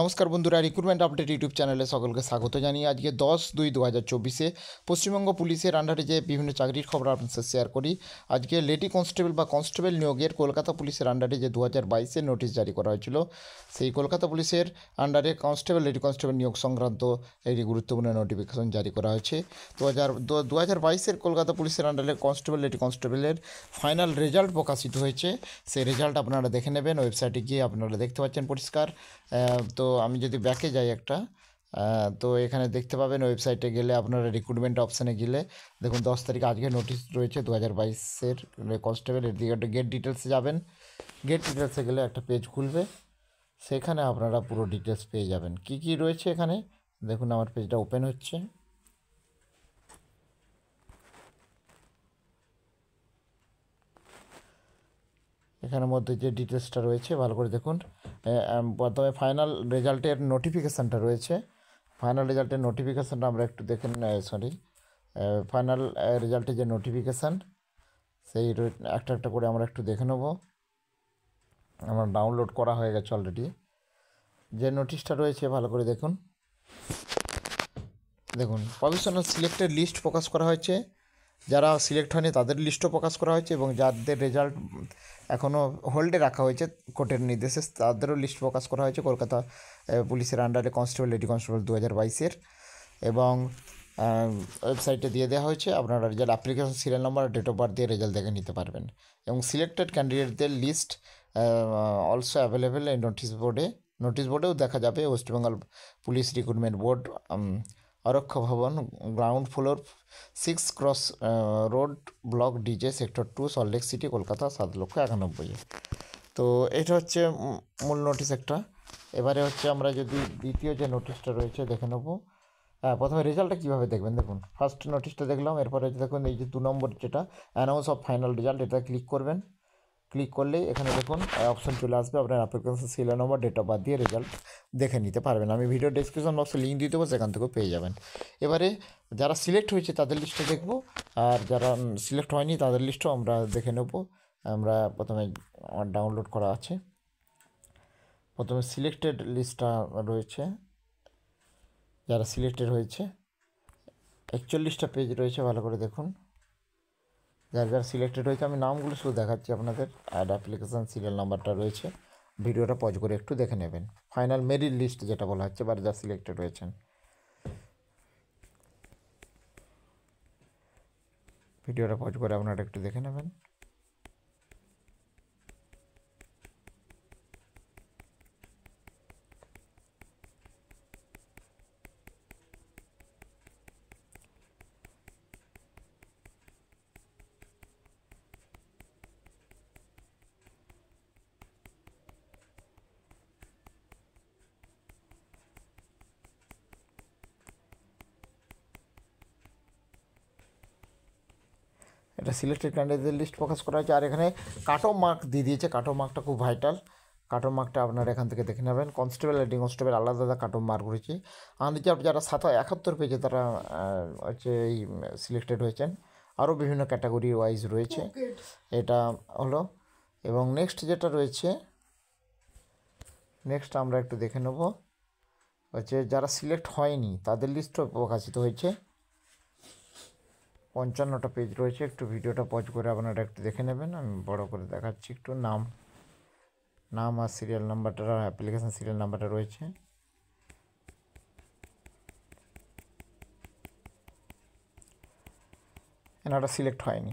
নমস্কার বন্ধুরা recruitment update YouTube চ্যানেলে সকলকে স্বাগত জানিয়ে আজকে দশ দুই দু হাজার চব্বিশে পশ্চিমবঙ্গ পুলিশের আন্ডারে যে বিভিন্ন চাকরির খবর আপনার সাথে শেয়ার করি আজকে লেডি কনস্টেবল বা কনস্টেবল নিয়োগের কলকাতা পুলিশের আন্ডারে যে দু হাজার বাইশে নোটিশ জারি করা হয়েছিল সেই কলকাতা পুলিশের আন্ডারে কনস্টেবল লেডি কনস্টেবল নিয়োগ সংক্রান্ত একটি গুরুত্বপূর্ণ নোটিফিকেশন জারি করা হয়েছে দু হাজার দু হাজার বাইশের কলকাতা পুলিশের আন্ডারে কনস্টেবল লেডি কনস্টেবলের ফাইনাল রেজাল্ট প্রকাশিত হয়েছে সেই রেজাল্ট আপনারা দেখে নেবেন ওয়েবসাইটে গিয়ে আপনারা দেখতে পাচ্ছেন পরিষ্কার তো আমি যদি ব্যাকে যাই একটা তো এখানে দেখতে পাবেন ওয়েবসাইটে গেলে আপনারা রিক্রুটমেন্ট অপশানে গেলে দেখুন দশ তারিখ আজকে নোটিশ রয়েছে দু হাজার বাইশের কনস্টেবল এর দিকে একটা গেট ডিটেলসে যাবেন গেট ডিটেলসে গেলে একটা পেজ খুলবে সেখানে আপনারা পুরো ডিটেলস পেয়ে যাবেন কি কি রয়েছে এখানে দেখুন আমার পেজটা ওপেন হচ্ছে এখানের মধ্যে যে ডিটেলসটা রয়েছে ভালো করে দেখুন প্রথমে ফাইনাল রেজাল্টের নোটিফিকেশানটা রয়েছে ফাইনাল রেজাল্টের নোটিফিকেশানটা আমরা একটু দেখে সরি ফাইনাল রেজাল্টের যে নোটিফিকেশান সেই একটা একটা করে আমরা একটু দেখে নেব আমার ডাউনলোড করা হয়ে গেছে অলরেডি যে নোটিশটা রয়েছে ভালো করে দেখুন দেখুন প্রফেশনাল সিলেক্টেড লিস্ট প্রকাশ করা হয়েছে যারা সিলেক্ট হয়নি তাদের লিস্টও প্রকাশ করা হয়েছে এবং যাদের রেজাল্ট এখনও হোল্ডে রাখা হয়েছে কোর্টের নির্দেশে তাদেরও লিস্ট প্রকাশ করা হয়েছে কলকাতা পুলিশের আন্ডারে কনস্টেবল লেডি কনস্টেবল দু হাজার বাইশের এবং ওয়েবসাইটে দিয়ে দেওয়া হয়েছে আপনারা রেজাল্ট অ্যাপ্লিকেশন সিরিয়াল নম্বর আর ডেট অফ বার্থ দিয়ে রেজাল্ট দেখে নিতে পারবেন এবং সিলেক্টেড ক্যান্ডিডেটদের লিস্ট অলসো অ্যাভেলেবেল এই নোটিশ বোর্ডে নোটিশ বোর্ডেও দেখা যাবে West Bengal police recruitment board Araksha Bhavan ground floor six cross road block DJ sector two Salt Lake city Kolkata সাত লক্ষ একানব্বই তো এটা হচ্ছে মূল নোটিশ একটা এবারে হচ্ছে আমরা যদি দ্বিতীয় যে নোটিশটা রয়েছে দেখে নেবো হ্যাঁ প্রথমে রেজাল্টটা কীভাবে দেখবেন দেখুন ফার্স্ট নোটিশটা দেখলাম এরপরে দেখুন এই যে দু নম্বর যেটা অ্যানাউন্স অফ ফাইনাল রেজাল্ট এটা ক্লিক করবেন ক্লিক করলেই এখানে দেখুন অপশন চলে আসবে আপনার application serial number date of birth দিয়ে রেজাল্ট দেখে নিতে পারবেন আমি ভিডিও ডিসক্রিপশন বক্সে লিঙ্ক দিয়ে দেবো সেখান থেকেও পেয়ে যাবেন এবারে যারা সিলেক্ট হয়েছে তাদের লিস্টে দেখব আর যারা সিলেক্ট হয়নি তাদের লিস্টও আমরা দেখে নেব আমরা প্রথমে আমার ডাউনলোড করা আছে প্রথমে সিলেক্টেড লিস্টটা রয়েছে যারা সিলেক্টেড হয়েছে একচল্লিশটা পেজ রয়েছে ভালো করে দেখুন যার যার সিলেক্টেড হয়েছে আমি নামগুলো শুধু দেখাচ্ছি আপনাদের অ্যাড অ্যাপ্লিকেশান সিরিয়াল নাম্বারটা রয়েছে ভিডিওটা পজ করে একটু দেখে নেবেন ফাইনাল মেরিট লিস্ট যেটা বলা হচ্ছে বা যা সিলেক্টেড হয়েছেন ভিডিওটা পজ করে আপনারা একটু দেখে নেবেন একটা সিলেক্টেড ক্যান্ডিডেটদের লিস্ট প্রকাশ করা হয়েছে আর এখানে কাটো মার্ক দিয়ে দিয়েছে কাটো মার্কটা খুব ভাইটাল কাটো মার্কটা আপনারা এখান থেকে দেখে নেবেন কনস্টেবল আর কনস্টেবল আলাদা আলাদা কাটো মার্ক রয়েছে আমাদের যারা সাতা একাত্তর পেয়েছে তারা হচ্ছে এই সিলেক্টেড হয়েছেন আরও বিভিন্ন ক্যাটাগরি ওয়াইজ রয়েছে এটা হলো এবং নেক্সট যেটা রয়েছে নেক্সট আমরা একটু দেখে নেব হচ্ছে যারা সিলেক্ট হয়নি তাদের লিস্টও প্রকাশিত হয়েছে পঞ্চান্নটা পেজ রয়েছে একটু ভিডিওটা পজ করে আপনারা একটু দেখে নেবেন আমি বড় করে দেখাচ্ছি একটু নাম নাম আর সিরিয়াল নাম্বারটা অ্যাপ্লিকেশান সিরিয়াল নাম্বারটা রয়েছে এনারটা সিলেক্ট হয়নি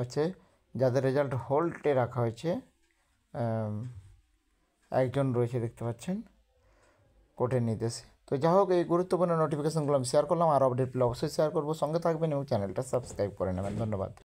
হচ্ছে যাদের রেজাল্ট হোল্ডে রাখা হয়েছে একজন রয়েছে দেখতে পাচ্ছেন কোর্টের নির্দেশে তো যাই হোক এই গুরুত্বপূর্ণ নোটিফিকেশনগুলো আমি শেয়ার করলাম আর আপডেট পেলে অবশ্যই শেয়ার করবো সঙ্গে থাকবেন এবং চ্যানেলটা সাবস্ক্রাইব করে নেবেন ধন্যবাদ